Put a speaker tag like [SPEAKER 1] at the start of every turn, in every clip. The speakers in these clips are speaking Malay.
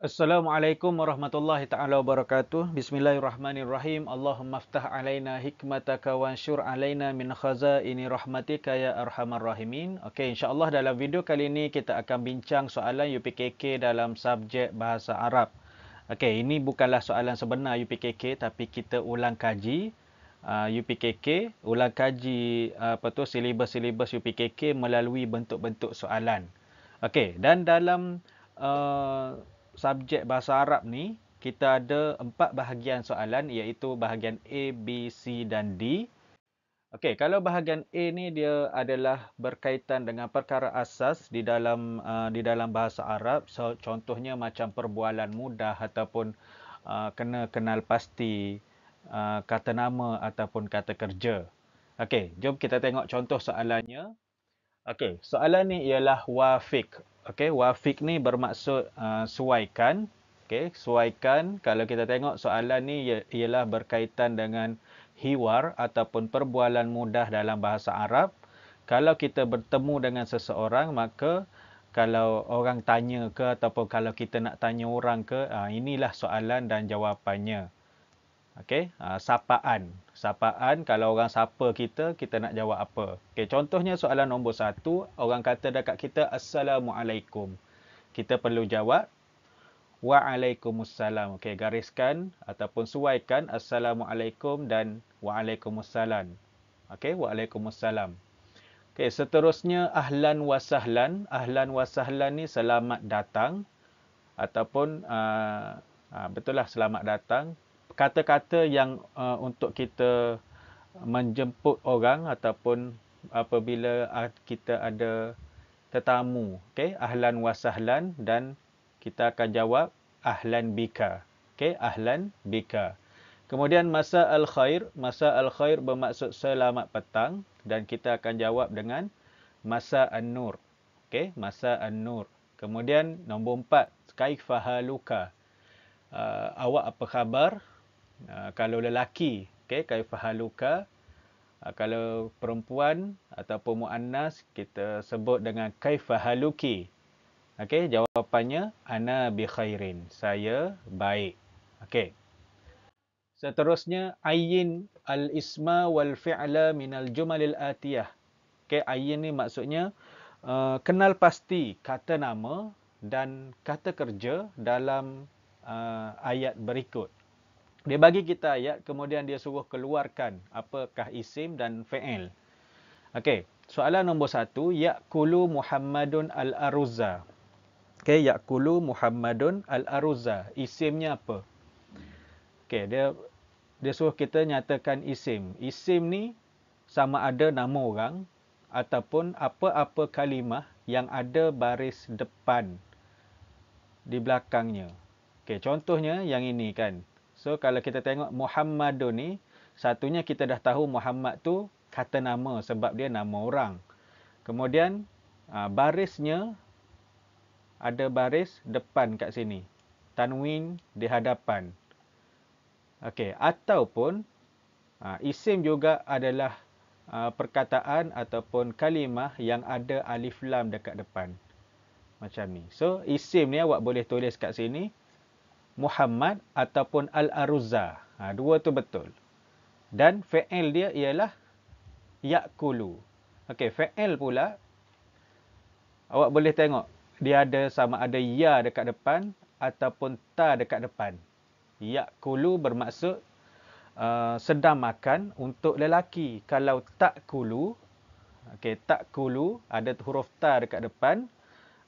[SPEAKER 1] Assalamualaikum warahmatullahi taala wabarakatuh. Bismillahirrahmanirrahim. Allahumma aftah alaina hikmataka wa ansur alaina min khazaini rahmatika ya arhamar rahimin. Okey, insyaallah dalam video kali ini kita akan bincang soalan UPKK dalam subjek bahasa Arab. Okey, ini bukanlah soalan sebenar UPKK tapi kita ulang kaji uh, ah, UPKK, ulang kaji uh, apa tu silibus-silibus UPKK melalui bentuk-bentuk soalan. Okey, dan dalam uh, subjek bahasa Arab ni kita ada empat bahagian soalan iaitu bahagian A, B, C dan D. Okey, kalau bahagian A ni dia adalah berkaitan dengan perkara asas di dalam uh, di dalam bahasa Arab. So, contohnya macam perbualan mudah ataupun uh, kena kenal pasti uh, kata nama ataupun kata kerja. Okey, jom kita tengok contoh soalannya. Okey, soalan ni ialah wafik. Okey, wafik ni bermaksud uh, suaikan. Okey, suaikan kalau kita tengok soalan ni ialah berkaitan dengan hiwar ataupun perbualan mudah dalam bahasa Arab. Kalau kita bertemu dengan seseorang maka kalau orang tanya ke ataupun kalau kita nak tanya orang ke, uh, inilah soalan dan jawapannya. Okey, uh, sapaan sapaan kalau orang sapa kita kita nak jawab apa okey contohnya soalan nombor satu, orang kata dekat kita assalamualaikum kita perlu jawab waalaikumussalam okey gariskan ataupun suaikan assalamualaikum dan waalaikumussalam okey waalaikumussalam okey seterusnya ahlan wasahlan ahlan wasahlan ni selamat datang ataupun uh, uh, betul lah selamat datang kata-kata yang uh, untuk kita menjemput orang ataupun apabila kita ada tetamu okay? ahlan wasahlan dan kita akan jawab ahlan bika okay? ahlan bika kemudian masa al khair masa al khair bermaksud selamat petang dan kita akan jawab dengan masa an nur okay? masa an nur kemudian nombor empat, kaifa haluka uh, awak apa khabar Ah, kalau lelaki okey kaifahaluka uh, ah, kalau perempuan ataupun muannas kita sebut dengan kaifahaluki okey jawapannya ana bi khairin saya baik okey seterusnya ayin al isma wal fi'la min al jumal al atiyah okey ayin ni maksudnya uh, kenal pasti kata nama dan kata kerja dalam uh, ayat berikut dia bagi kita ayat, kemudian dia suruh keluarkan apakah isim dan fa'il. Okey, soalan nombor satu, Ya'kulu Muhammadun Al-Aruzza. Okey, Ya'kulu Muhammadun Al-Aruzza. Isimnya apa? Okey, dia dia suruh kita nyatakan isim. Isim ni sama ada nama orang ataupun apa-apa kalimah yang ada baris depan di belakangnya. Okey, contohnya yang ini kan. So kalau kita tengok Muhammad ni, satunya kita dah tahu Muhammad tu kata nama sebab dia nama orang. Kemudian ah, barisnya ada baris depan kat sini. Tanwin di hadapan. Okey, ataupun ah, isim juga adalah ah, perkataan ataupun kalimah yang ada alif lam dekat depan. Macam ni. So isim ni awak boleh tulis kat sini Muhammad ataupun Al-Aruzza. Ha, dua tu betul. Dan fa'il dia ialah Ya'kulu. Okey, fa'il pula. Awak boleh tengok. Dia ada sama ada Ya dekat depan ataupun Ta dekat depan. Ya'kulu bermaksud uh, sedang makan untuk lelaki. Kalau tak kulu, okey tak kulu ada huruf ta dekat depan,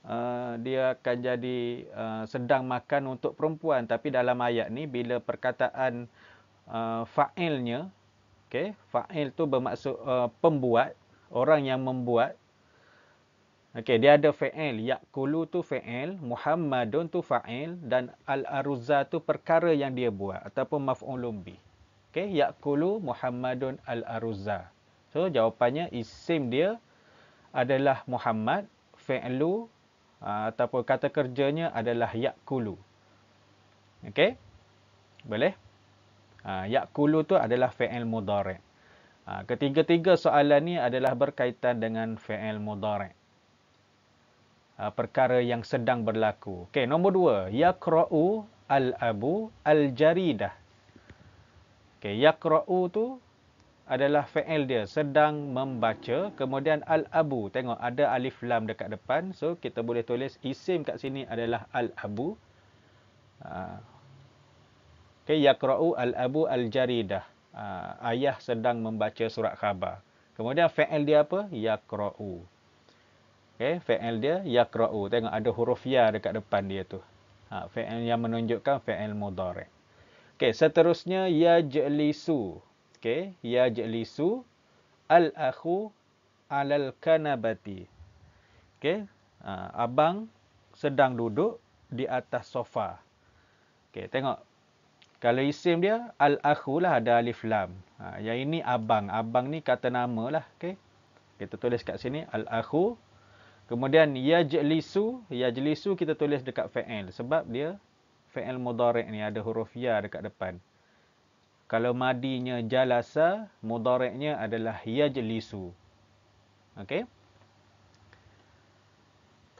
[SPEAKER 1] uh, dia akan jadi uh, sedang makan untuk perempuan tapi dalam ayat ni bila perkataan uh, fa'ilnya okey fa'il tu bermaksud uh, pembuat orang yang membuat okey dia ada fa'il yakulu tu fa'il muhammadun tu fa'il dan al-aruza tu perkara yang dia buat ataupun maf'ulun bi okey yakulu muhammadun al-aruza so jawapannya isim dia adalah muhammad fa'lu Ah, Atau kata kerjanya adalah yakulu. Okey? Boleh? Ah yakulu tu adalah fi'il mudhari'. Ha, ketiga-tiga soalan ni adalah berkaitan dengan fi'il mudhari'. Ha, perkara yang sedang berlaku. Okey, nombor dua. Yakra'u al-abu al-jaridah. Okey, yakra'u tu adalah fa'il dia sedang membaca kemudian al abu tengok ada alif lam dekat depan so kita boleh tulis isim kat sini adalah al abu ah. okay yaqra'u al abu al jaridah ah, ayah sedang membaca surat khabar kemudian fa'il dia apa yaqra'u okay fa'il dia yaqra'u tengok ada huruf ya dekat depan dia tu ha fa'il yang menunjukkan fa'il mudhari okay seterusnya yajlisu okay, ya jelisu. al-akhu alal kanabati. Okay, uh, ha, abang sedang duduk di atas sofa. Okay, tengok. Kalau isim dia, al-akhu lah ada alif lam. Ha, yang ini abang. Abang ni kata nama lah. Okay. Kita tulis kat sini, al-akhu. Kemudian, ya jelisu, yajlisu. jelisu kita tulis dekat fa'il. Sebab dia fa'il mudarik ni. Ada huruf ya dekat depan kalau madinya jalasa mudareknya adalah yajlisu okey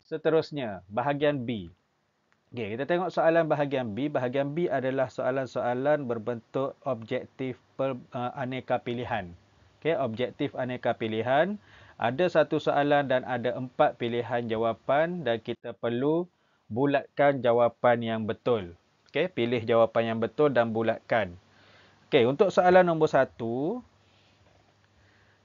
[SPEAKER 1] seterusnya bahagian b okey kita tengok soalan bahagian b bahagian b adalah soalan-soalan berbentuk objektif per, uh, aneka pilihan okey objektif aneka pilihan ada satu soalan dan ada empat pilihan jawapan dan kita perlu bulatkan jawapan yang betul okey pilih jawapan yang betul dan bulatkan Okey, untuk soalan nombor satu.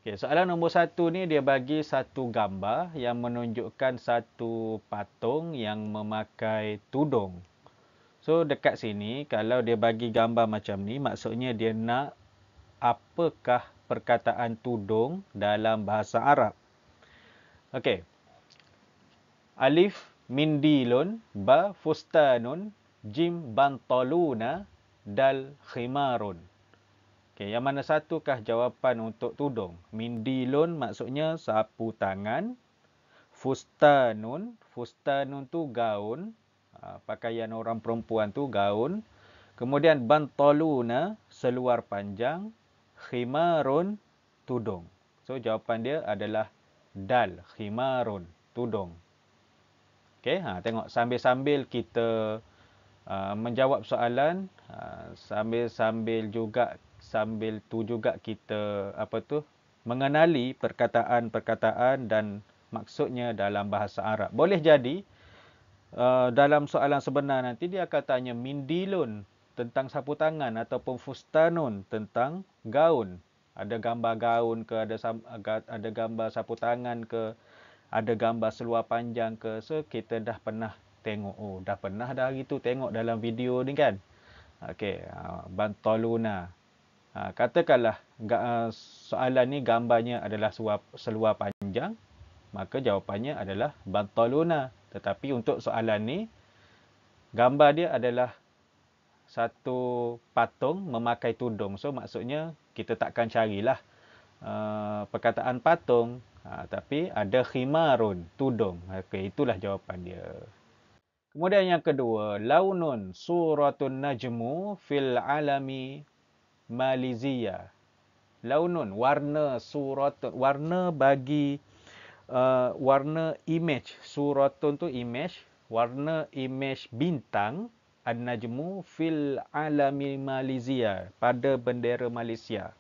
[SPEAKER 1] Okay soalan nombor satu ni dia bagi satu gambar yang menunjukkan satu patung yang memakai tudung. So, dekat sini, kalau dia bagi gambar macam ni, maksudnya dia nak apakah perkataan tudung dalam bahasa Arab. Okey. Alif mindilun, ba fustanun, jim bantaluna, dal khimarun. Okey, yang mana satukah jawapan untuk tudung? Mindilun maksudnya sapu tangan. Fustanun, fustanun tu gaun, ha, pakaian orang perempuan tu gaun. Kemudian bantoluna seluar panjang. Khimarun, tudung. So jawapan dia adalah dal, khimarun, tudung. Okey, ha tengok sambil-sambil kita uh, menjawab soalan, ha, sambil-sambil uh, juga sambil tu juga kita apa tu mengenali perkataan-perkataan dan maksudnya dalam bahasa Arab. Boleh jadi uh, dalam soalan sebenar nanti dia akan tanya mindilun tentang sapu tangan ataupun fustanun tentang gaun. Ada gambar gaun ke ada ada gambar sapu tangan ke ada gambar seluar panjang ke so kita dah pernah tengok oh dah pernah dah gitu tengok dalam video ni kan okey uh, bantoluna Ha, katakanlah ha, soalan ni gambarnya adalah seluar panjang, maka jawapannya adalah bantaluna. Tetapi untuk soalan ni, gambar dia adalah satu patung memakai tudung. So, maksudnya kita takkan carilah uh, perkataan patung. Ha, tapi ada khimarun, tudung. Okay, itulah jawapan dia. Kemudian yang kedua, launun suratun najmu fil alami Malaysia. Launun warna surat warna bagi uh, warna image surat tu image warna image bintang an-najmu fil alami Malaysia pada bendera Malaysia.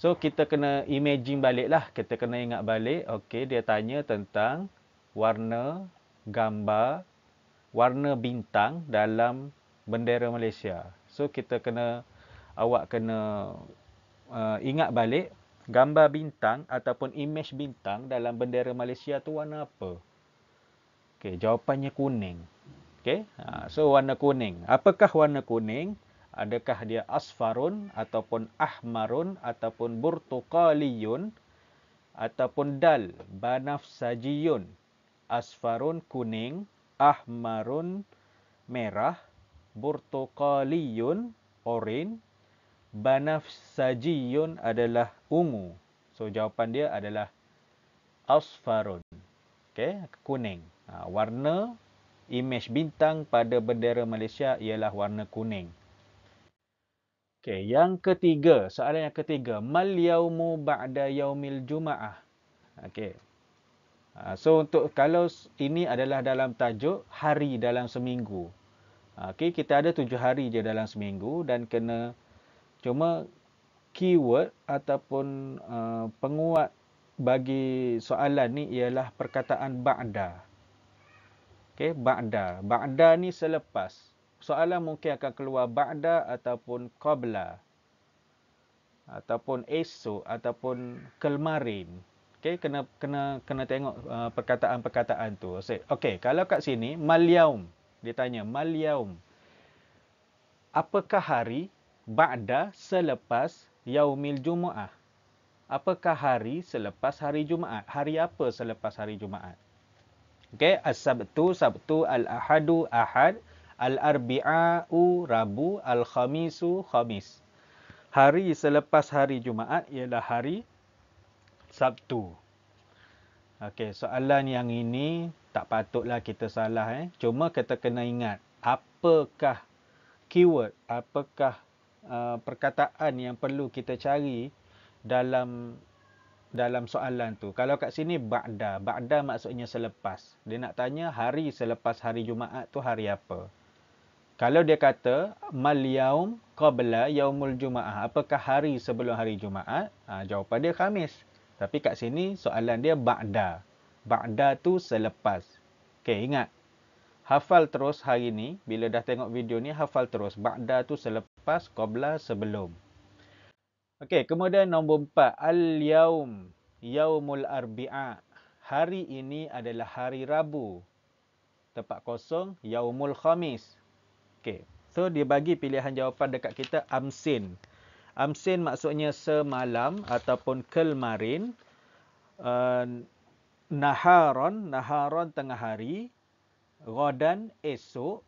[SPEAKER 1] So kita kena imaging balik lah kita kena ingat balik. Okey, dia tanya tentang warna gambar warna bintang dalam bendera Malaysia. So kita kena awak kena uh, ingat balik gambar bintang ataupun image bintang dalam bendera Malaysia tu warna apa? Okey, jawapannya kuning. Okey. Ha, so warna kuning. Apakah warna kuning? Adakah dia asfarun ataupun ahmarun ataupun burtuqaliyun ataupun dal banafsajiyun? Asfarun kuning, ahmarun merah, burtuqaliyun orange Banafsajiyun adalah ungu. So jawapan dia adalah asfarun. okay, kuning. Ha, warna imej bintang pada bendera Malaysia ialah warna kuning. Okay, yang ketiga, soalan yang ketiga, mal yaumu ba'da yaumil jumaah. okay. Ha, so untuk kalau ini adalah dalam tajuk hari dalam seminggu. Ha, okay, kita ada tujuh hari je dalam seminggu dan kena Cuma keyword ataupun uh, penguat bagi soalan ni ialah perkataan ba'da. Okey, ba'da. Ba'da ni selepas. Soalan mungkin akan keluar ba'da ataupun qabla. Ataupun esok ataupun kelmarin. Okey, kena kena kena tengok uh, perkataan-perkataan uh, tu. Okey, kalau kat sini malyaum dia tanya malyaum. Apakah hari? ba'da selepas yaumil jumaah. Apakah hari selepas hari Jumaat? Hari apa selepas hari Jumaat? Okay, as-sabtu, sabtu, al-ahadu, ahad, al-arbi'a'u, rabu, al-khamisu, khamis. Hari selepas hari Jumaat ialah hari Sabtu. Okey, soalan yang ini tak patutlah kita salah eh. Cuma kita kena ingat apakah keyword, apakah Uh, perkataan yang perlu kita cari dalam dalam soalan tu. Kalau kat sini ba'da, ba'da maksudnya selepas. Dia nak tanya hari selepas hari Jumaat tu hari apa? Kalau dia kata mal yaum qabla yaumul jumaah, apakah hari sebelum hari Jumaat? Ha, jawapan dia Khamis. Tapi kat sini soalan dia ba'da. Ba'da tu selepas. Okey, ingat hafal terus hari ni bila dah tengok video ni hafal terus ba'da tu selepas qabla sebelum okey kemudian nombor 4 al yaum yaumul arbi'a hari ini adalah hari rabu tempat kosong yaumul khamis okey so dia bagi pilihan jawapan dekat kita amsin amsin maksudnya semalam ataupun kelmarin uh, naharon naharon tengah hari Rodan esok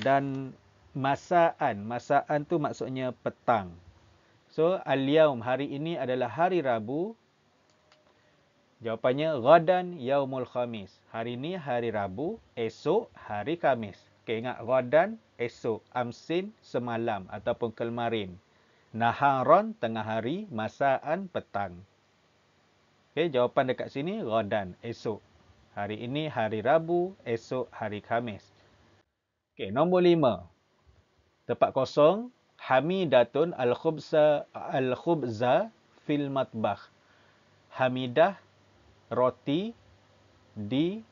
[SPEAKER 1] dan masaan. Masaan tu maksudnya petang. So, al-yaum hari ini adalah hari Rabu. Jawapannya Rodan yaumul khamis. Hari ini hari Rabu, esok hari Kamis. Okay, ingat Rodan esok, amsin semalam ataupun kelmarin. Naharon tengah hari, masaan petang. Okay, jawapan dekat sini Rodan esok. Hari ini hari Rabu, esok hari Khamis. Okey, nombor lima. Tempat kosong, Hamidatun al-khubza al-khubza fil matbah. Hamidah roti di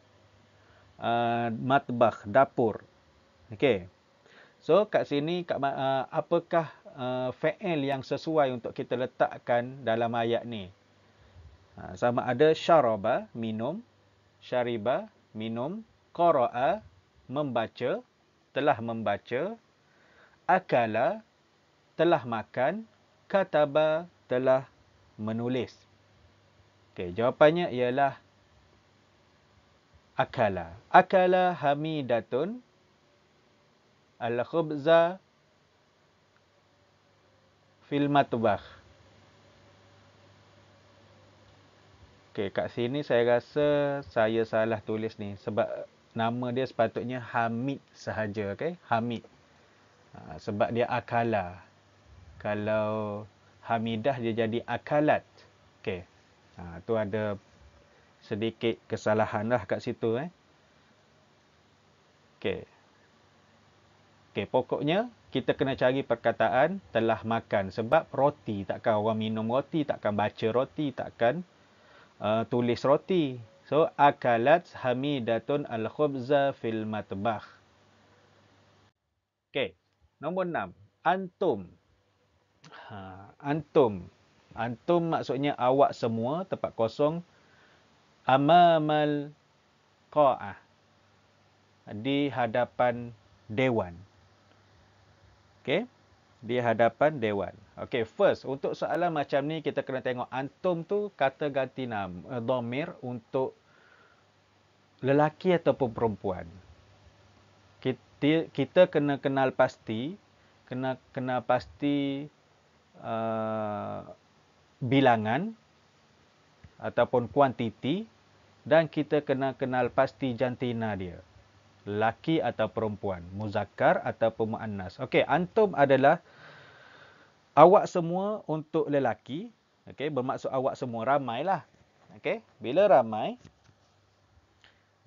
[SPEAKER 1] uh, matbakh dapur. Okey. So kat sini kat uh, apakah uh, fa'il yang sesuai untuk kita letakkan dalam ayat ni? Uh, sama ada syaraba minum syariba, minum, qara'a, membaca, telah membaca, akala, telah makan, kataba, telah menulis. Okey, jawapannya ialah akala. Akala hamidatun al-khubza fil matbakh. Okey, kat sini saya rasa saya salah tulis ni sebab nama dia sepatutnya Hamid sahaja, okay? Hamid. Ha, sebab dia akala. Kalau Hamidah dia jadi akalat. Okey. Ha, tu ada sedikit kesalahan lah kat situ eh. Okey. Okey, pokoknya kita kena cari perkataan telah makan sebab roti takkan orang minum roti takkan baca roti takkan Ah, tulis roti. So, akalat hamidatun al-khubza fil matbah. Okay, nombor enam. Antum. Ha, antum. Antum maksudnya awak semua, tempat kosong. Amamal qa'ah. Di hadapan dewan. Okay di hadapan dewan. Okey, first untuk soalan macam ni kita kena tengok antum tu kata ganti nama eh, domir untuk lelaki ataupun perempuan. Kita, kita kena kenal pasti, kena kena pasti uh, bilangan ataupun kuantiti dan kita kena kenal pasti jantina dia laki atau perempuan, muzakkar atau muannas. Okey, antum adalah awak semua untuk lelaki. Okey, bermaksud awak semua ramailah. Okey, bila ramai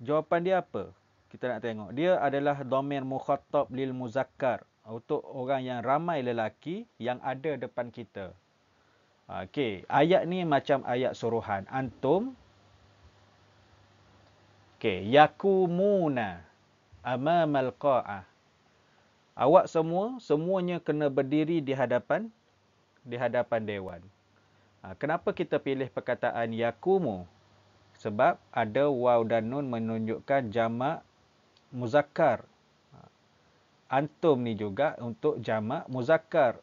[SPEAKER 1] jawapan dia apa? Kita nak tengok. Dia adalah domain mukhatab lil muzakkar untuk orang yang ramai lelaki yang ada depan kita. Okey, ayat ni macam ayat suruhan. Antum Okey, yakumuna amamal qa'ah. Awak semua, semuanya kena berdiri di hadapan di hadapan dewan. Ah, kenapa kita pilih perkataan yakumu? Sebab ada waw dan nun menunjukkan jamak muzakkar. Ah, antum ni juga untuk jamak muzakkar.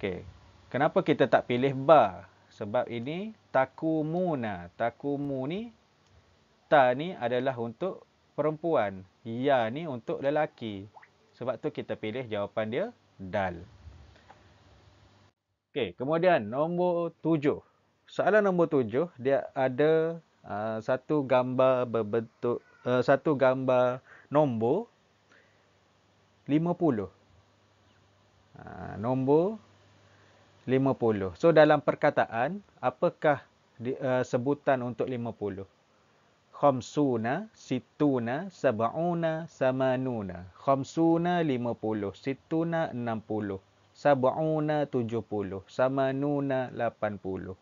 [SPEAKER 1] Okey. Kenapa kita tak pilih ba? Sebab ini takumuna. Takumu ni ta ni adalah untuk perempuan. Ya ni untuk lelaki. Sebab tu kita pilih jawapan dia dal. Okey, kemudian nombor tujuh. Soalan nombor tujuh, dia ada uh, satu gambar berbentuk, uh, satu gambar nombor lima puluh. Ah, nombor lima puluh. So, dalam perkataan, apakah di, uh, sebutan untuk lima puluh? khamsuna, situna, sabauna, samanuna. Khamsuna, lima puluh. Situna, enam puluh. Sabauna, tujuh puluh. Samanuna, lapan puluh.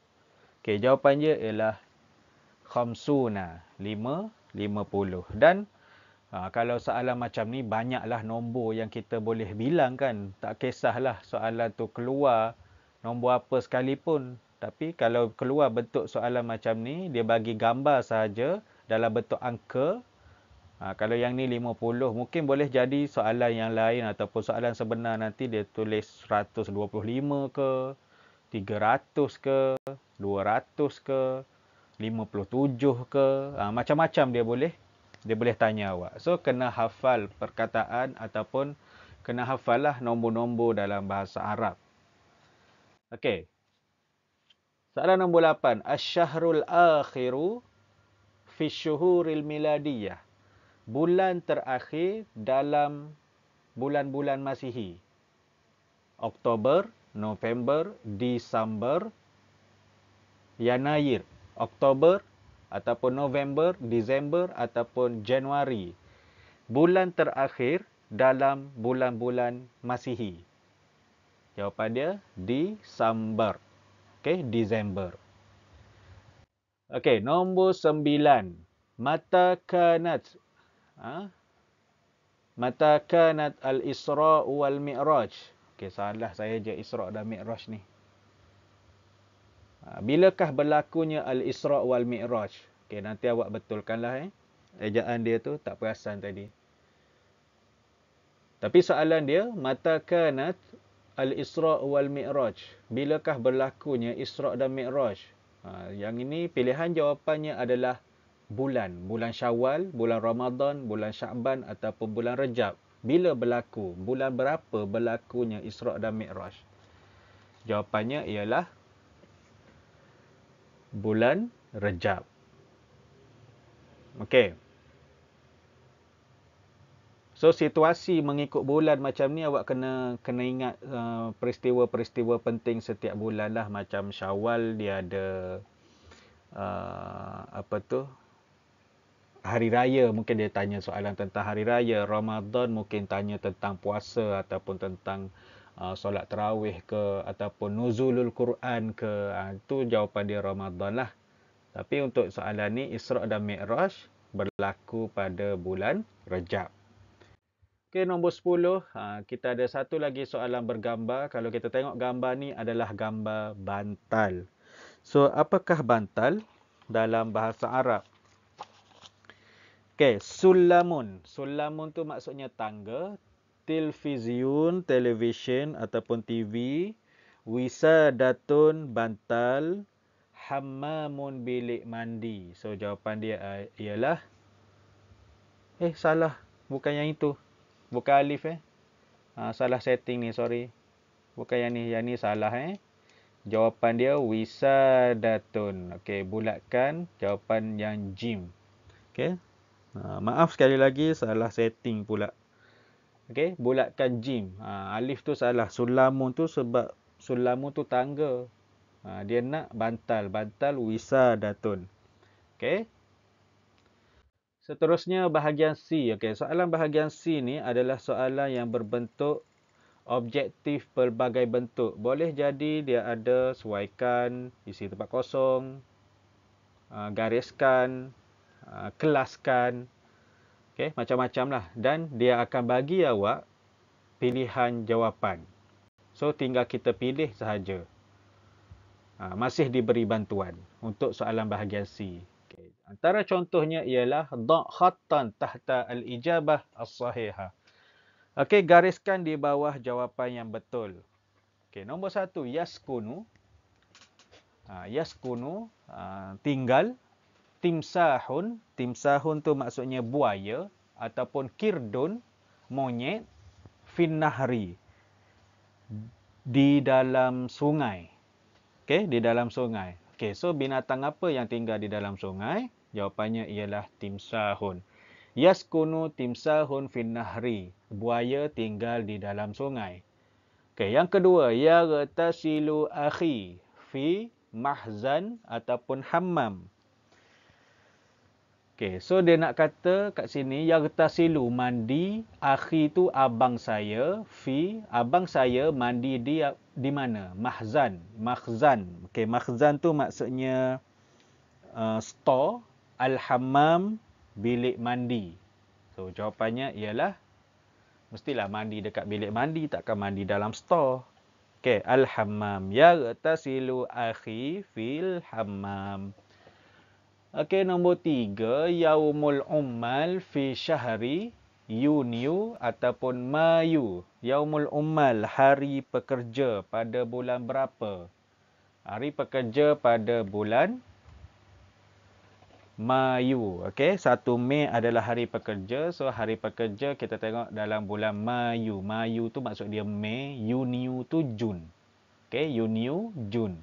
[SPEAKER 1] Okey, jawapan dia ialah khamsuna, lima, lima puluh. Dan Ha, kalau soalan macam ni banyaklah nombor yang kita boleh bilang kan tak kisahlah soalan tu keluar nombor apa sekalipun tapi kalau keluar bentuk soalan macam ni dia bagi gambar saja dalam bentuk angka. Ha, kalau yang ni 50, mungkin boleh jadi soalan yang lain ataupun soalan sebenar nanti dia tulis 125 ke, 300 ke, 200 ke, 57 ke, ha, macam-macam ha, dia boleh dia boleh tanya awak. So kena hafal perkataan ataupun kena hafal lah nombor-nombor dalam bahasa Arab. Okey. Soalan nombor 8, asy akhiru fi syuhuril miladiyah bulan terakhir dalam bulan-bulan masihi Oktober, November, Disember, Yanair, Oktober ataupun November, Disember ataupun Januari. Bulan terakhir dalam bulan-bulan Masihi. Jawapan dia Disember. Okey, Disember. Okey, nombor sembilan. Mata kanat. Ha? Mata kanat al-Isra wal-Mi'raj. Okey, salah saya je Isra dan Mi'raj ni. Ha, bilakah berlakunya al-Isra wal-Mi'raj? Okey, nanti awak betulkanlah eh. Ejaan dia tu tak perasan tadi. Tapi soalan dia, mata kanat al-Isra wal-Mi'raj. Bilakah berlakunya Isra dan Mi'raj? Ha, yang ini pilihan jawapannya adalah bulan. Bulan Syawal, bulan Ramadan, bulan Syaban ataupun bulan Rejab. Bila berlaku? Bulan berapa berlakunya Isra' dan Mi'raj? Jawapannya ialah bulan Rejab. Okey. So situasi mengikut bulan macam ni awak kena kena ingat uh, peristiwa-peristiwa penting setiap bulan lah macam Syawal dia ada uh, apa tu hari raya mungkin dia tanya soalan tentang hari raya Ramadan mungkin tanya tentang puasa ataupun tentang uh, solat tarawih ke ataupun nuzulul Quran ke uh, tu jawapan dia Ramadan lah tapi untuk soalan ni Isra dan Mi'raj berlaku pada bulan Rejab Okey, nombor 10. Ha, kita ada satu lagi soalan bergambar. Kalau kita tengok gambar ni adalah gambar bantal. So, apakah bantal dalam bahasa Arab? Okey, sulamun. Sulamun tu maksudnya tangga. Televisyen, television ataupun TV. Wisadatun bantal. Hammamun bilik mandi. So, jawapan dia eh, ialah... Eh, salah. Bukan yang itu bukan alif eh. Ha, salah setting ni, sorry. Bukan yang ni, yang ni salah eh. Jawapan dia wisadatun. Okey, bulatkan jawapan yang jim. Okey. Ha, maaf sekali lagi salah setting pula. Okey, bulatkan jim. Ha, alif tu salah. Sulamun tu sebab sulamun tu tangga. Ha, dia nak bantal, bantal wisadatun. Okey. Seterusnya bahagian C. Okey, soalan bahagian C ni adalah soalan yang berbentuk objektif pelbagai bentuk. Boleh jadi dia ada suaikan, isi tempat kosong, ah, gariskan, ah, kelaskan. Okey, macam-macam lah. Dan dia akan bagi awak pilihan jawapan. So, tinggal kita pilih sahaja. Ah, masih diberi bantuan untuk soalan bahagian C lain. Antara contohnya ialah da khattan tahta al-ijabah as-sahiha. Okey, gariskan di bawah jawapan yang betul. Okey, nombor satu, yaskunu. Ha, yaskunu, ha, tinggal. Timsahun, timsahun tu maksudnya buaya. Ataupun kirdun, monyet. Finnahri, di dalam sungai. Okey, di dalam sungai. Okey, so binatang apa yang tinggal di dalam sungai? Jawapannya ialah timsahun. Yaskunu timsahun fin nahri. Buaya tinggal di dalam sungai. Okey, yang kedua, ya ratasilu akhi fi mahzan ataupun hammam. Okey, so dia nak kata kat sini ya ratasilu mandi akhi tu abang saya fi abang saya mandi di di mana? Mahzan. Mahzan. okay, mahzan tu maksudnya uh, store al-hammam bilik mandi. So, jawapannya ialah mestilah mandi dekat bilik mandi, takkan mandi dalam store. Okay, al-hammam. Ya tasilu akhi fil hammam. Okey, nombor tiga. Yaumul ummal fi syahri Yunyu ataupun Mayu. Yaumul Ummal, hari pekerja pada bulan berapa? Hari pekerja pada bulan Mayu. Okey, 1 Mei adalah hari pekerja. So, hari pekerja kita tengok dalam bulan Mayu. Mayu tu maksud dia Mei, Yunyu tu Jun. Okey, Yunyu, Jun.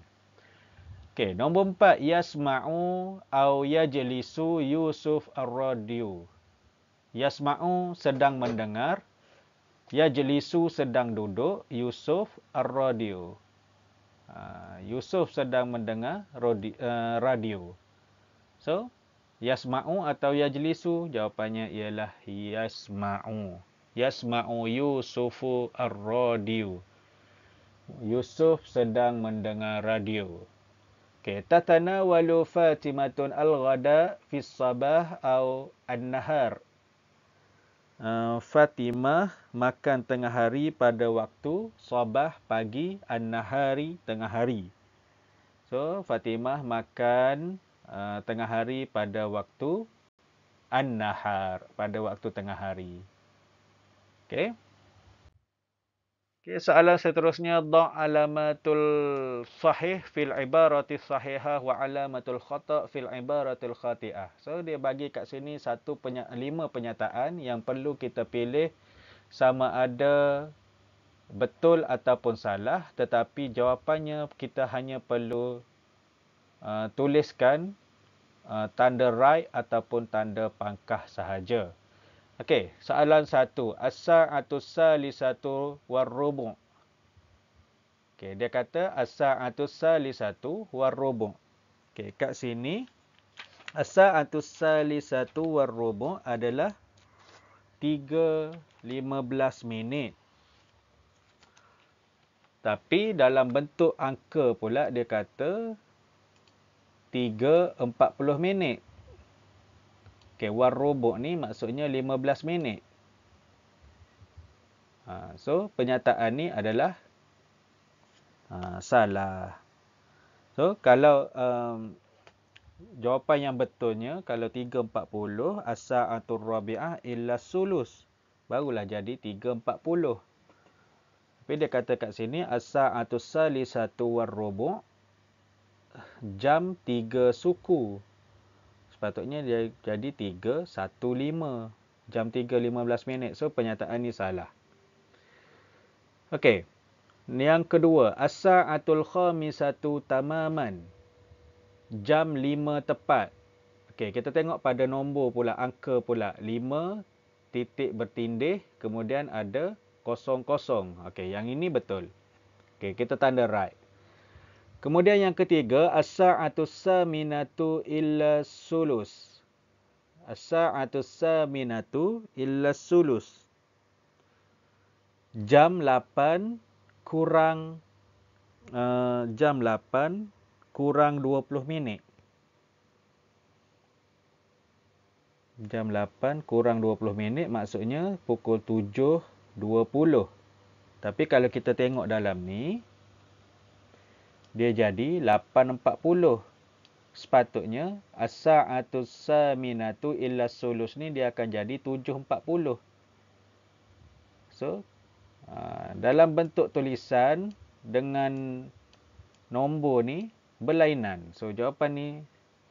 [SPEAKER 1] Okey, nombor empat. Yasma'u au yajlisu Yusuf ar-Radiu. Yasma'u sedang mendengar. Yajlisu sedang duduk. Yusuf ar-radio. Ah, Yusuf sedang mendengar eh, radio. So, Yasma'u atau Yajlisu? Jawapannya ialah Yasma'u. Yasma'u Yusufu ar-radio. Yusuf sedang mendengar radio. Okay. Tatana walu Fatimatun al-ghada fi sabah atau an-nahar uh, Fatimah makan tengah hari pada waktu sabah pagi an-nahari tengah hari. So Fatimah makan uh, tengah hari pada waktu an-nahar pada waktu tengah hari. Okay. Okay, soalan seterusnya dha alamatul sahih fil ibarati sahihah wa alamatul khata fil ibaratil khati'ah. So dia bagi kat sini satu penya lima penyataan yang perlu kita pilih sama ada betul ataupun salah tetapi jawapannya kita hanya perlu uh, tuliskan uh, tanda right ataupun tanda pangkah sahaja. Okey, soalan satu. atau saatu satu warrubu'. Okey, dia kata atau saatu satu warrubu'. Okey, kat sini. atau saatu satu warrubu' adalah tiga lima belas minit. Tapi dalam bentuk angka pula dia kata tiga empat puluh minit. Okay, warubuk ni maksudnya 15 minit. Ha, so, penyataan ni adalah ha, salah. So, kalau um, jawapan yang betulnya, kalau 3.40, asal atur rabi'ah illa sulus. Barulah jadi 3.40. Tapi dia kata kat sini, asal atur salisatu warubuk, jam tiga suku sepatutnya dia jadi 3.15 jam 3.15 minit. So pernyataan ini salah. Okey. Yang kedua, as-sa'atul khamisatu tamaman. Jam 5 tepat. Okey, kita tengok pada nombor pula, angka pula. 5 titik bertindih, kemudian ada kosong-kosong. Okey, yang ini betul. Okey, kita tanda right. Kemudian yang ketiga, as-sa'atu saminatu illa sulus. As-sa'atu saminatu illa sulus. Jam 8 kurang uh, jam 8 kurang 20 minit. Jam 8 kurang 20 minit maksudnya pukul 7.20. Tapi kalau kita tengok dalam ni, dia jadi 8.40. Sepatutnya as-sa'atu saminatu illa sulus ni dia akan jadi 7.40. So ah, dalam bentuk tulisan dengan nombor ni berlainan. So jawapan ni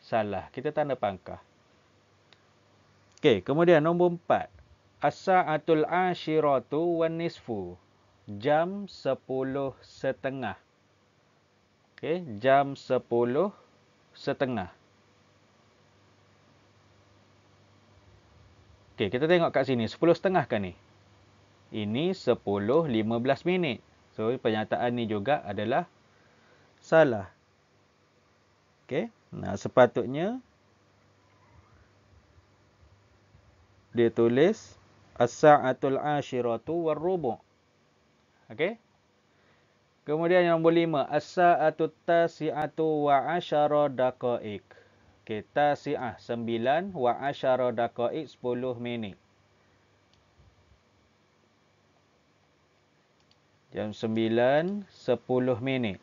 [SPEAKER 1] salah. Kita tanda pangkah. Okey, kemudian nombor 4. As-sa'atul ashiratu wan nisfu. Jam sepuluh setengah. Okey, jam 10 setengah. Okey, kita tengok kat sini 10 setengah kan ni. Ini 10 15 minit. So pernyataan ni juga adalah salah. Okey, nah sepatutnya dia tulis as-sa'atul asyratu Okey. Kemudian yang nombor lima. As-sa'atu tasi'atu wa asyara daqa'ik. Okay, tasi'ah sembilan wa daqa'ik sepuluh minit. Jam sembilan, sepuluh minit.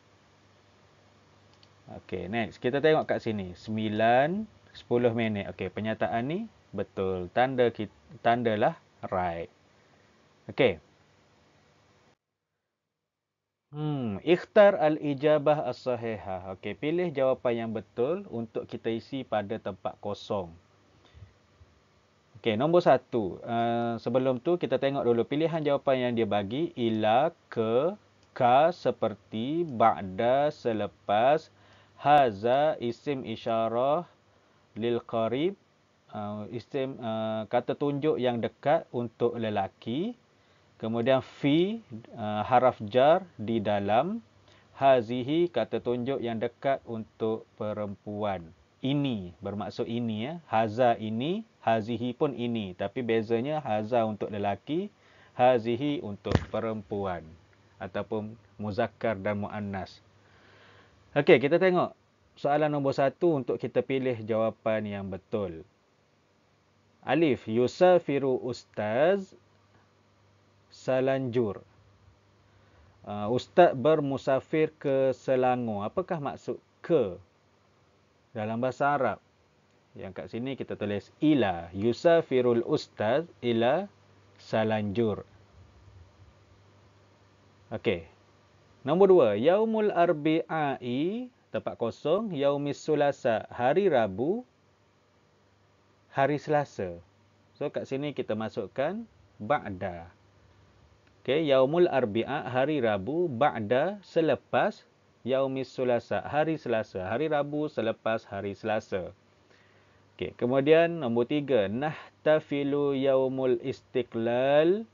[SPEAKER 1] okey next. Kita tengok kat sini. Sembilan, sepuluh minit. okey penyataan ni betul. Tanda kita, tandalah right. okey. Hmm, ikhtar al-ijabah as-sahihah. Okey, pilih jawapan yang betul untuk kita isi pada tempat kosong. Okey, nombor satu. Uh, sebelum tu, kita tengok dulu pilihan jawapan yang dia bagi. Ila, ke, ka, seperti, ba'da, selepas, haza, isim isyarah, lil qarib, uh, isim, uh, kata tunjuk yang dekat untuk lelaki, Kemudian fi uh, haraf jar di dalam hazihi kata tunjuk yang dekat untuk perempuan. Ini bermaksud ini ya. Haza ini, hazihi pun ini. Tapi bezanya haza untuk lelaki, hazihi untuk perempuan. Ataupun muzakkar dan mu'annas. Okey, kita tengok soalan nombor satu untuk kita pilih jawapan yang betul. Alif, Yusafiru Ustaz Selanjur. Uh, ah, Ustaz bermusafir ke Selangor. Apakah maksud ke dalam bahasa Arab? Yang kat sini kita tulis ila yusafirul ustaz ila Selanjur. Okey. Nombor dua, Yaumul Arbi'ai, tempat kosong, Yaumis Sulasa, hari Rabu, hari Selasa. So, kat sini kita masukkan Ba'da. Okay, yaumul arbi'a hari Rabu ba'da selepas yaumis sulasa hari Selasa. Hari Rabu selepas hari Selasa. Okay, kemudian nombor tiga. Nahtafilu yaumul istiqlal.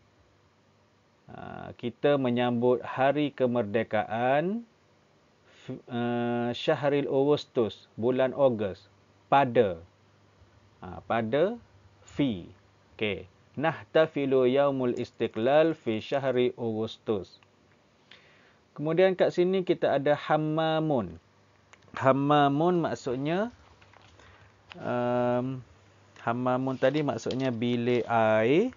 [SPEAKER 1] Ha, kita menyambut hari kemerdekaan uh, Syahril Augustus, bulan Ogos. Pada. Ha, pada fi. Okay nahtafilu yaumul istiqlal fi syahri Agustus. Kemudian kat sini kita ada hammamun. Hammamun maksudnya um, hammamun tadi maksudnya bilik air.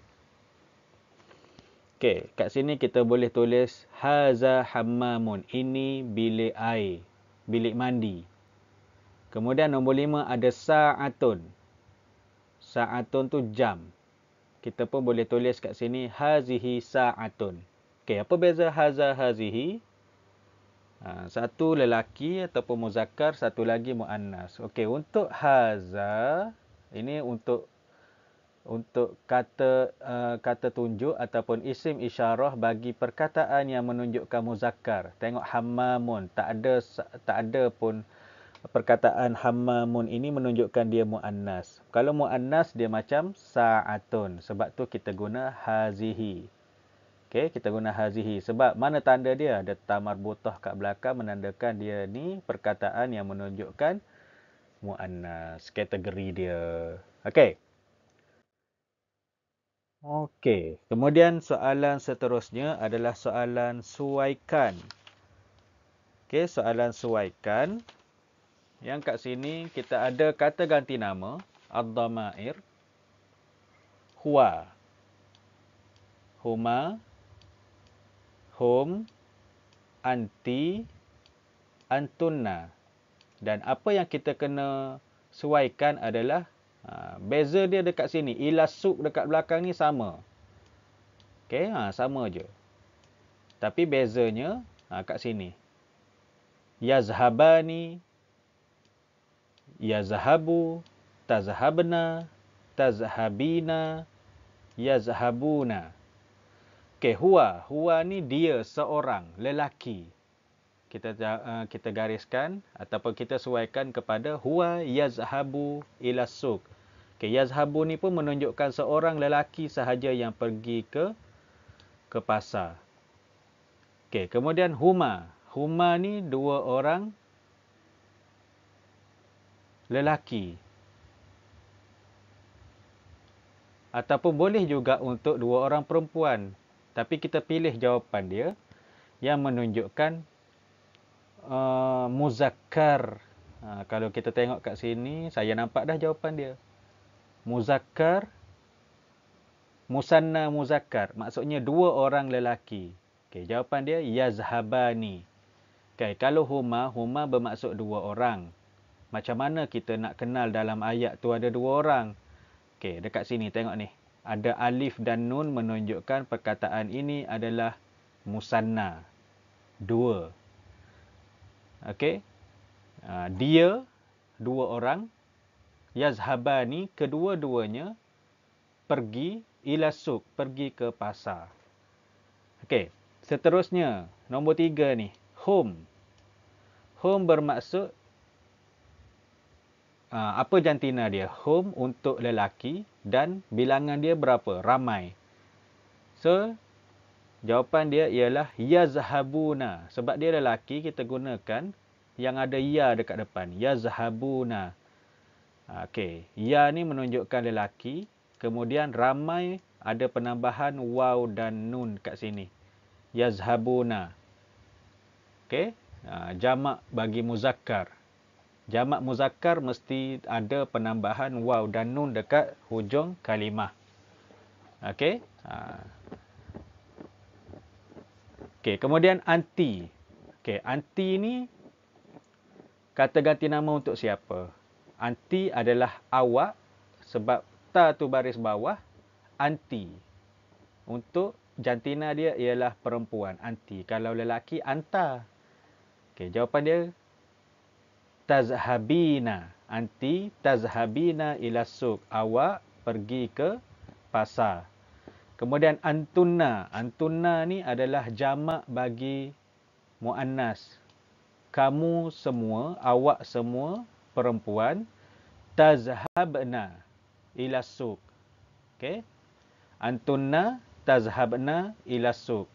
[SPEAKER 1] Okey, kat sini kita boleh tulis haza hammamun. Ini bilik air, bilik mandi. Kemudian nombor lima ada sa'atun. Sa'atun tu jam kita pun boleh tulis kat sini hazihi sa'atun. Okey, apa beza haza hazihi? Ha, satu lelaki ataupun muzakkar, satu lagi muannas. Okey, untuk haza ini untuk untuk kata uh, kata tunjuk ataupun isim isyarah bagi perkataan yang menunjukkan muzakkar. Tengok hammamun, tak ada tak ada pun perkataan hamamun ini menunjukkan dia mu'annas. Kalau mu'annas dia macam sa'atun. Sebab tu kita guna hazihi. Okay, kita guna hazihi. Sebab mana tanda dia? Ada tamar butoh kat belakang menandakan dia ni perkataan yang menunjukkan mu'annas. Kategori dia. Okay. Okey, kemudian soalan seterusnya adalah soalan suaikan. Okey, soalan suaikan. Yang kat sini kita ada kata ganti nama Ad-Dhamair Huwa Huma Hum Anti Antunna Dan apa yang kita kena Suaikan adalah ha, Beza dia dekat sini Ilasuk dekat belakang ni sama Okay, ha, sama je Tapi bezanya ha, Kat sini Yazhabani yazhabu tazhabna tazhabina yazhabuna okey huwa huwa ni dia seorang lelaki kita uh, kita gariskan ataupun kita sesuaikan kepada huwa yazhabu ila suq okey yazhabu ni pun menunjukkan seorang lelaki sahaja yang pergi ke ke pasar okey kemudian huma huma ni dua orang lelaki. Ataupun boleh juga untuk dua orang perempuan. Tapi kita pilih jawapan dia yang menunjukkan uh, muzakkar. Ha, kalau kita tengok kat sini, saya nampak dah jawapan dia. Muzakkar, musanna muzakkar. Maksudnya dua orang lelaki. Okay, jawapan dia, yazhabani. Okay, kalau huma, huma bermaksud dua orang macam mana kita nak kenal dalam ayat tu ada dua orang. Okey, dekat sini tengok ni. Ada alif dan nun menunjukkan perkataan ini adalah musanna. Dua. Okey. Ha, dia dua orang yazhabani kedua-duanya pergi ilasuk pergi ke pasar. Okey, seterusnya nombor tiga ni, hum. Hum bermaksud Ah, apa jantina dia? Home untuk lelaki dan bilangan dia berapa? Ramai. So, jawapan dia ialah yazhabuna. Sebab dia lelaki, kita gunakan yang ada ya dekat depan. Yazhabuna. Ah, okey, ya ni menunjukkan lelaki. Kemudian ramai ada penambahan waw dan nun kat sini. Yazhabuna. Okey, ah, jamak bagi muzakkar jamak muzakkar mesti ada penambahan waw dan nun dekat hujung kalimah. Okey? Ha. Okey, kemudian anti. Okey, anti ini kata ganti nama untuk siapa? Anti adalah awak sebab ta tu baris bawah anti. Untuk jantina dia ialah perempuan, anti. Kalau lelaki anta. Okey, jawapan dia tazhabina anti tazhabina ila suq awak pergi ke pasar kemudian antunna antunna ni adalah jamak bagi muannas kamu semua awak semua perempuan tazhabna ila suq okey antunna tazhabna ila suq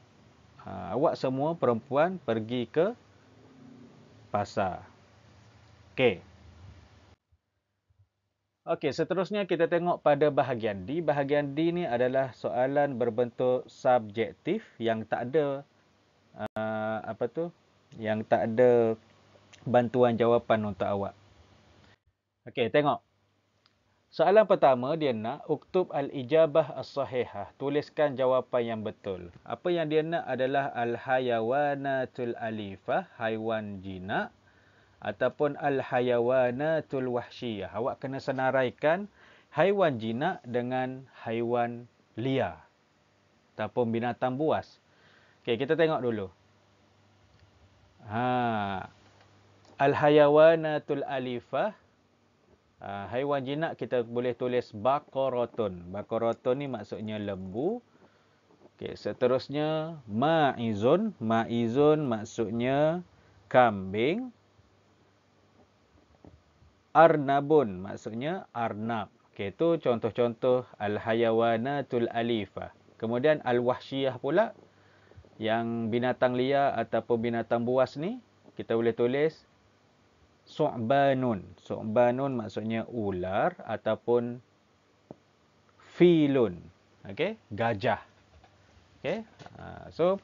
[SPEAKER 1] ha, awak semua perempuan pergi ke pasar Okey. Okey, seterusnya kita tengok pada bahagian D. Bahagian D ni adalah soalan berbentuk subjektif yang tak ada uh, apa tu? Yang tak ada bantuan jawapan untuk awak. Okey, tengok. Soalan pertama dia nak uktub al-ijabah as-sahihah. Tuliskan jawapan yang betul. Apa yang dia nak adalah al-hayawanatul alifah, haiwan jinak ataupun al-hayawanatul wahsyiyah. Awak kena senaraikan haiwan jinak dengan haiwan liar ataupun binatang buas. Okey, kita tengok dulu. Ha. Al-hayawanatul alifah. Ha, haiwan jinak kita boleh tulis bakoroton. Bakoroton ni maksudnya lembu. Okey, seterusnya maizun. Maizun maksudnya kambing arnabun maksudnya arnab okey tu contoh-contoh alhayawanatul alifa kemudian alwahsyiah pula yang binatang liar ataupun binatang buas ni kita boleh tulis su'banun su'banun maksudnya ular ataupun filun okey gajah okey ha, so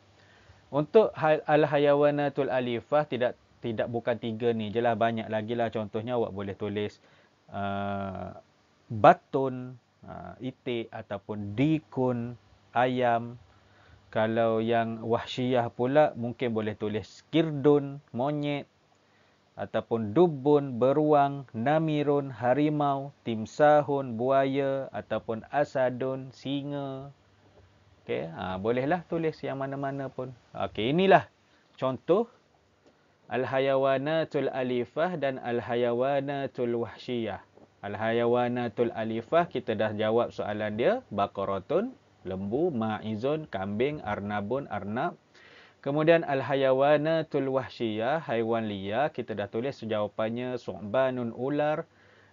[SPEAKER 1] untuk hal alhayawanatul alifah tidak tidak bukan tiga ni je lah banyak lagi lah contohnya awak boleh tulis uh, batun, uh, itik ataupun dikun, ayam. Kalau yang wahsyiah pula mungkin boleh tulis kirdun, monyet ataupun dubun, beruang, namirun, harimau, timsahun, buaya ataupun asadun, singa. Okay, ha, bolehlah tulis yang mana-mana pun. Okay, inilah contoh Al-Hayawanatul Alifah dan Al-Hayawanatul Wahsyiyah. Al-Hayawanatul Alifah, kita dah jawab soalan dia. Bakorotun, lembu, ma'izun, kambing, arnabun, arnab. Kemudian Al-Hayawanatul Wahsyiyah, haiwan liar. Kita dah tulis jawapannya su'banun ular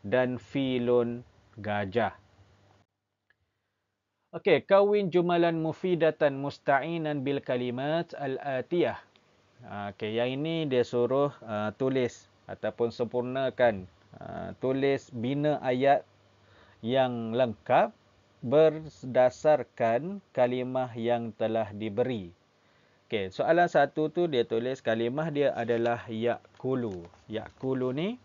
[SPEAKER 1] dan filun gajah. Okey, kawin jumalan mufidatan musta'inan bil kalimat al-atiyah. Ah, okay, yang ini dia suruh uh, tulis ataupun sempurnakan uh, tulis bina ayat yang lengkap berdasarkan kalimah yang telah diberi. Okay, soalan satu tu dia tulis kalimah dia adalah yakulu. Yakulu ni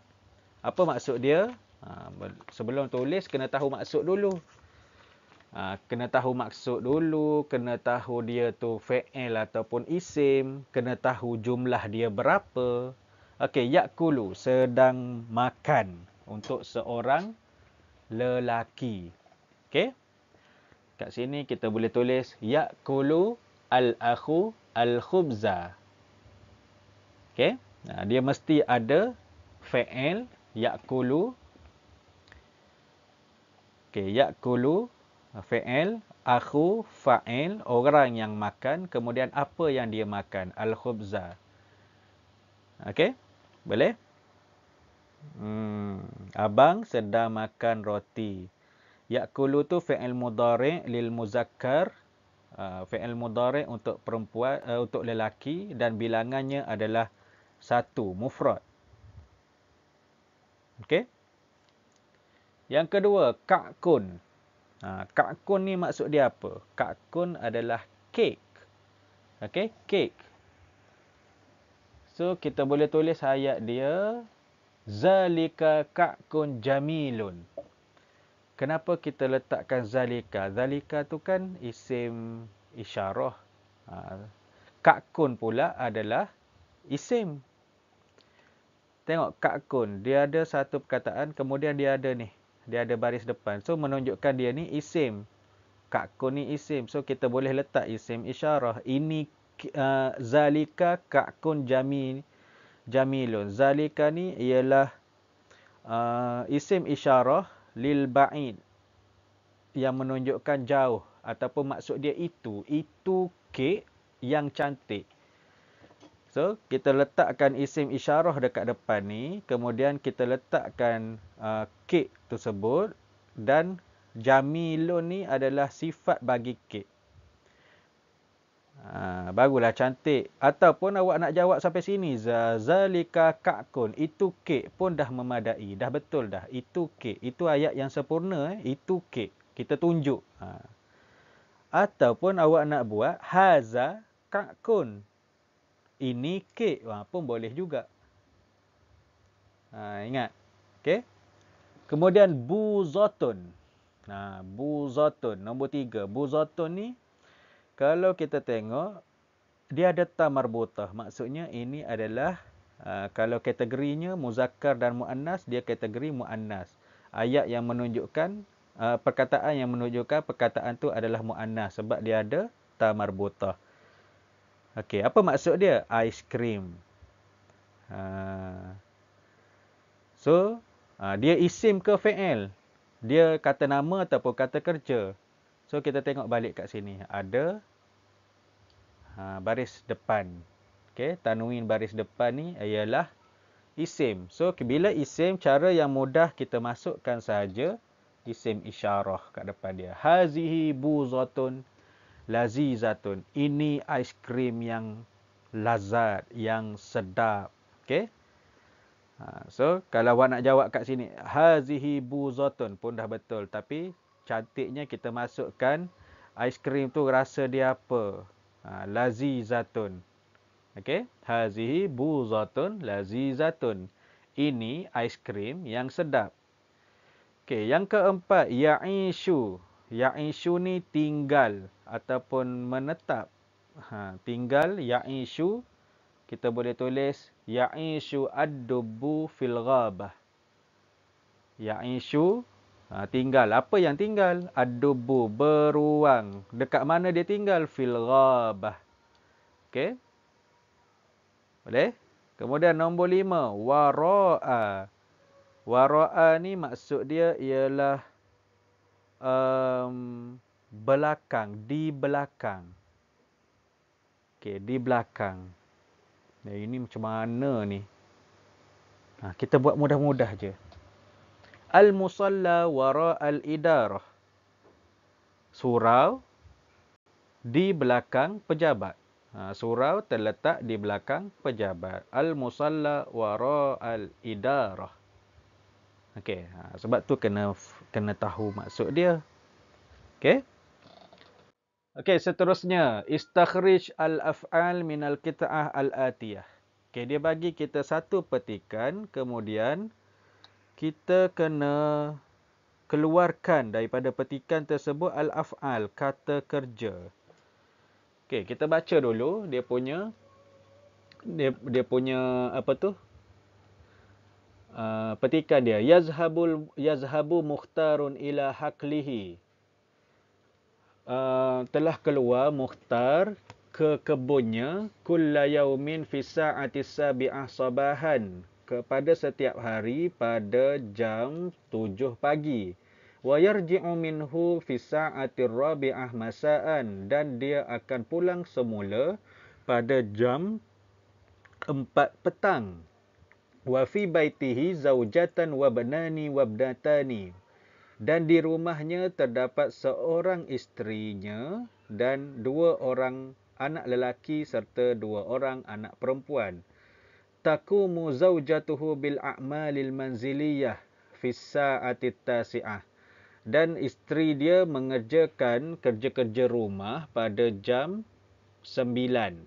[SPEAKER 1] apa maksud dia? Ha, sebelum tulis kena tahu maksud dulu. Ha, kena tahu maksud dulu, kena tahu dia tu fa'il ataupun isim, kena tahu jumlah dia berapa. Okey, yakulu sedang makan untuk seorang lelaki. Okey. Kat sini kita boleh tulis yakulu al-akhu al-khubza. Okey. Nah, dia mesti ada fa'il yakulu. Okey, yakulu Ah, fa'il aku fa'il orang yang makan kemudian apa yang dia makan al khubza okey boleh hmm abang sedang makan roti yakulu tu fa'il mudhari lil muzakkar uh, ah, fa'il mudhari untuk perempuan uh, untuk lelaki dan bilangannya adalah satu mufrad okey yang kedua ka'kun Ha, kakun ni maksud dia apa? Kakun adalah cake. Okay, cake. So, kita boleh tulis ayat dia. Zalika kakun jamilun. Kenapa kita letakkan zalika? Zalika tu kan isim isyarah. Ha, kakun pula adalah isim. Tengok kakun. Dia ada satu perkataan. Kemudian dia ada ni dia ada baris depan so menunjukkan dia ni isim kaku ni isim so kita boleh letak isim isyarah ini uh, zalika kakun jami jamilun zalika ni ialah uh, isim isyarah lil ba'id yang menunjukkan jauh ataupun maksud dia itu itu kek yang cantik So, kita letakkan isim isyarah dekat depan ni. Kemudian, kita letakkan uh, kek tersebut. Dan, jamilun ni adalah sifat bagi kek. Ha, ah, barulah cantik. Ataupun awak nak jawab sampai sini. Zalika ka'kun. Itu kek pun dah memadai. Dah betul dah. Itu kek. Itu ayat yang sempurna. Eh. Itu kek. Kita tunjuk. Ha. Ataupun awak nak buat. Haza ka'kun ini K, ha, pun boleh juga. Ha, ingat. Okey. Kemudian Buzotun. Ha, Buzotun, Nombor tiga. Buzotun ni, kalau kita tengok, dia ada tamarbutah. Maksudnya, ini adalah, ha, kalau kategorinya, muzakkar dan mu'annas, dia kategori mu'annas. Ayat yang menunjukkan, uh, perkataan yang menunjukkan perkataan tu adalah mu'annas. Sebab dia ada tamarbutah. Okey, apa maksud dia? Ice cream. Uh, so, uh, dia isim ke fa'il? Dia kata nama ataupun kata kerja? So, kita tengok balik kat sini. Ada uh, baris depan. Okey, tanwin baris depan ni ialah isim. So, bila isim, cara yang mudah kita masukkan saja isim isyarah kat depan dia. Hazihi buzatun lazizatun. Ini aiskrim yang lazat, yang sedap. Okey. Ha, so kalau awak nak jawab kat sini hazihi buzatun pun dah betul tapi cantiknya kita masukkan aiskrim tu rasa dia apa? Ha, lazizatun. Okey, hazihi buzatun lazizatun. Ini aiskrim yang sedap. Okey, yang keempat ya'ishu. Ya'ishu ni tinggal ataupun menetap ha, tinggal ya'ishu kita boleh tulis ya'ishu ad-dubbu fil ghabah ya'ishu ha, tinggal apa yang tinggal ad-dubbu beruang dekat mana dia tinggal fil ghabah okey boleh kemudian nombor lima. wara'a wara'a ni maksud dia ialah um, belakang di belakang okey di belakang nah, ya, ini macam mana ni nah, ha, kita buat mudah-mudah je al musalla wara al idarah surau di belakang pejabat ha, surau terletak di belakang pejabat al musalla wara al idarah okey ha, sebab tu kena kena tahu maksud dia okey Okey, seterusnya istakhrij al-af'al min al-qita'ah al-atiyah. Okey, dia bagi kita satu petikan, kemudian kita kena keluarkan daripada petikan tersebut al-af'al, kata kerja. Okey, kita baca dulu dia punya dia dia punya apa tu? Uh, petikan dia yazhabul yazhabu muhtarun ila haqlihi uh, telah keluar muhtar ke kebunnya kulla yaumin fi sa'ati sabi'ah sabahan kepada setiap hari pada jam 7 pagi wa yarji'u minhu fi sa'ati rabi'ah masaan dan dia akan pulang semula pada jam 4 petang wa fi baitihi zaujatan wa banani wa dan di rumahnya terdapat seorang isterinya dan dua orang anak lelaki serta dua orang anak perempuan. Takumu zaujatuhu bil a'malil manziliyah fisa fissa atittasi'ah. Dan isteri dia mengerjakan kerja-kerja rumah pada jam sembilan.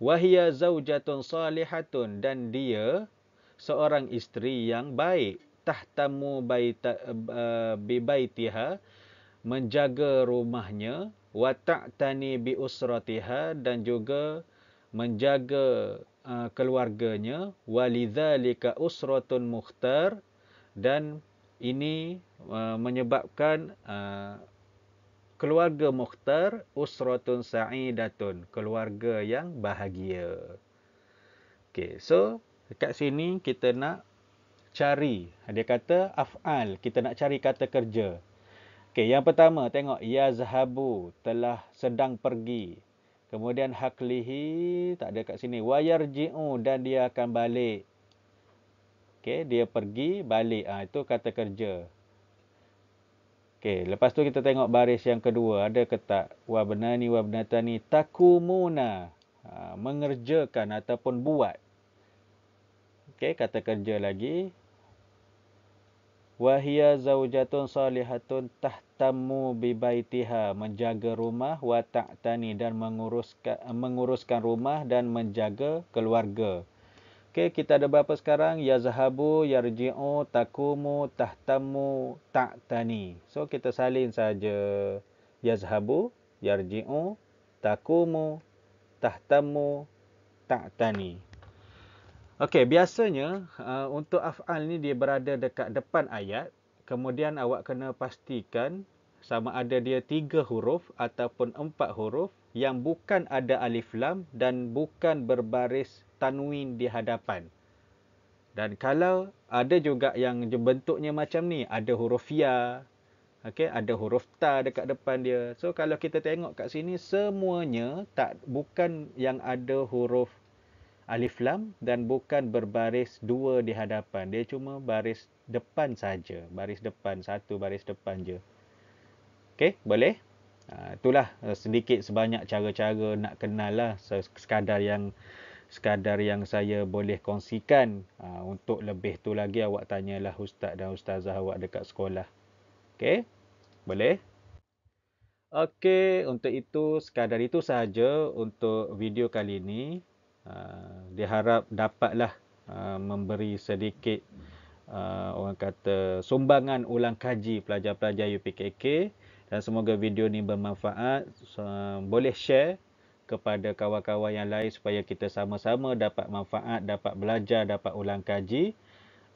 [SPEAKER 1] Wahia zaujatun salihatun dan dia seorang isteri yang baik tahtamu baita eh, bi baitiha menjaga rumahnya wa ta'tani bi usratiha dan juga menjaga uh, keluarganya walidzalika usratun muhtar dan ini eh, menyebabkan keluarga muhtar usratun sa'idatun keluarga yang bahagia okey so dekat sini kita nak cari. Dia kata af'al, kita nak cari kata kerja. Okey, yang pertama tengok yazhabu telah sedang pergi. Kemudian haklihi tak ada kat sini wayarji'u dan dia akan balik. Okey, dia pergi, balik. Ah ha, itu kata kerja. Okey, lepas tu kita tengok baris yang kedua. Ada ke tak? Wa benani wa benatani takumuna. Ha, mengerjakan ataupun buat. Okey, kata kerja lagi wahia zaujatun salihatun tahtamu bibaitiha menjaga rumah wa ta'tani dan menguruskan menguruskan rumah dan menjaga keluarga Okey kita ada berapa sekarang yazhabu yarji'u takumu tahtamu ta'tani so kita salin saja yazhabu yarji'u takumu tahtamu ta'tani ta Okey, biasanya uh, untuk af'al ni dia berada dekat depan ayat. Kemudian awak kena pastikan sama ada dia tiga huruf ataupun empat huruf yang bukan ada alif lam dan bukan berbaris tanwin di hadapan. Dan kalau ada juga yang bentuknya macam ni, ada huruf ya, okay, ada huruf ta dekat depan dia. So kalau kita tengok kat sini semuanya tak bukan yang ada huruf alif lam dan bukan berbaris dua di hadapan. Dia cuma baris depan saja, baris depan satu baris depan je. Okey, boleh? Ha, itulah eh, sedikit sebanyak cara-cara nak kenal lah sekadar yang sekadar yang saya boleh kongsikan ha, untuk lebih tu lagi awak tanyalah ustaz dan ustazah awak dekat sekolah. Okey? Boleh? Okey, untuk itu sekadar itu sahaja untuk video kali ini. Ah, diharap dapatlah ah, memberi sedikit ah, orang kata sumbangan ulang kaji pelajar-pelajar UPKK dan semoga video ni bermanfaat boleh share kepada kawan-kawan yang lain supaya kita sama-sama dapat manfaat, dapat belajar, dapat ulang kaji.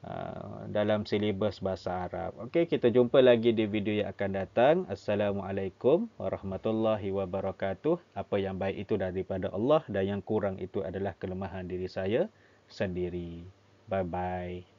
[SPEAKER 1] Uh, dalam silibus bahasa Arab. Okey, kita jumpa lagi di video yang akan datang. Assalamualaikum warahmatullahi wabarakatuh. Apa yang baik itu daripada Allah dan yang kurang itu adalah kelemahan diri saya sendiri. Bye-bye.